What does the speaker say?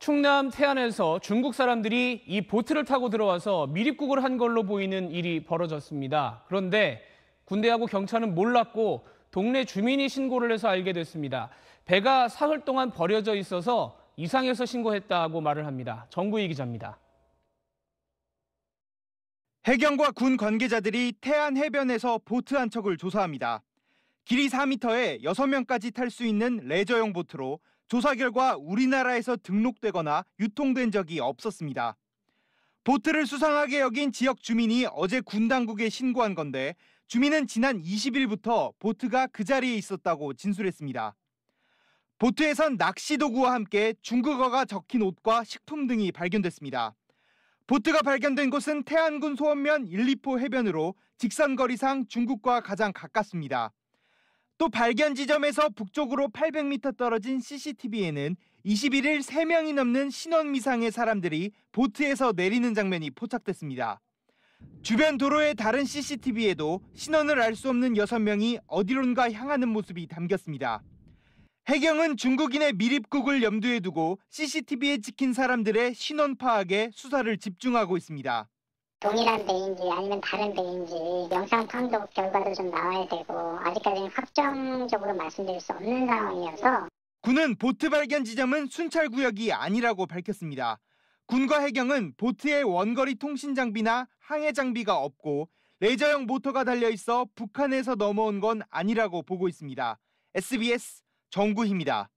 충남 태안에서 중국 사람들이 이 보트를 타고 들어와서 미립국을 한 걸로 보이는 일이 벌어졌습니다. 그런데 군대하고 경찰은 몰랐고 동네 주민이 신고를 해서 알게 됐습니다. 배가 사흘 동안 버려져 있어서 이상해서 신고했다고 말을 합니다. 정구희 기자입니다. 해경과 군 관계자들이 태안 해변에서 보트 한 척을 조사합니다. 길이 4m에 6명까지 탈 수 있는 레저용 보트로 조사 결과 우리나라에서 등록되거나 유통된 적이 없었습니다. 보트를 수상하게 여긴 지역 주민이 어제 군 당국에 신고한 건데 주민은 지난 20일부터 보트가 그 자리에 있었다고 진술했습니다. 보트에선 낚시 도구와 함께 중국어가 적힌 옷과 식품 등이 발견됐습니다. 보트가 발견된 곳은 태안군 소원면 일리포 해변으로 직선 거리상 중국과 가장 가깝습니다. 또 발견 지점에서 북쪽으로 800m 떨어진 CCTV에는 21일 3명이 넘는 신원 미상의 사람들이 보트에서 내리는 장면이 포착됐습니다. 주변 도로의 다른 CCTV에도 신원을 알 수 없는 6명이 어디론가 향하는 모습이 담겼습니다. 해경은 중국인의 밀입국을 염두에 두고 CCTV에 찍힌 사람들의 신원 파악에 수사를 집중하고 있습니다. 동일한 배인지 아니면 다른 배인지 영상 판독 결과도 좀 나와야 되고 아직까지는 확정적으로 말씀드릴 수 없는 상황이어서 군은 보트 발견 지점은 순찰 구역이 아니라고 밝혔습니다. 군과 해경은 보트에 원거리 통신 장비나 항해 장비가 없고 레저형 모터가 달려 있어 북한에서 넘어온 건 아니라고 보고 있습니다. SBS 정구희입니다.